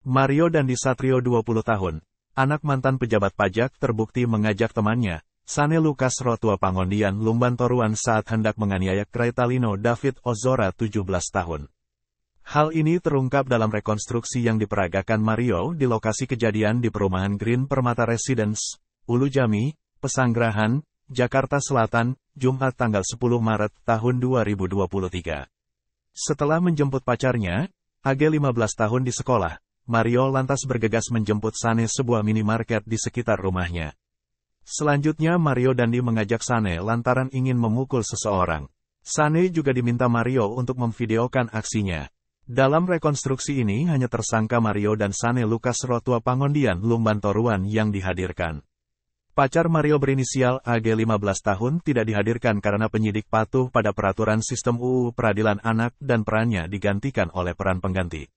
Mario Dandi Satrio 20 tahun, anak mantan pejabat pajak terbukti mengajak temannya, Sane Lukas Rotua Pangondian Lumban Toruan saat hendak menganiaya Kretalino David Ozora 17 tahun. Hal ini terungkap dalam rekonstruksi yang diperagakan Mario di lokasi kejadian di perumahan Green Permata Residence, Ulu Jami, Pesanggrahan, Jakarta Selatan, Jumat tanggal 10 Maret tahun 2023. Setelah menjemput pacarnya, AG 15 tahun di sekolah, Mario lantas bergegas menjemput Sane sebuah minimarket di sekitar rumahnya. Selanjutnya Mario Dandi mengajak Sane lantaran ingin memukul seseorang. Sane juga diminta Mario untuk memvideokan aksinya. Dalam rekonstruksi ini hanya tersangka Mario dan Sane Lukas Rotua Pangondian Lumban Toruan yang dihadirkan. Pacar Mario berinisial AG 15 tahun tidak dihadirkan karena penyidik patuh pada peraturan sistem UU peradilan anak dan perannya digantikan oleh peran pengganti.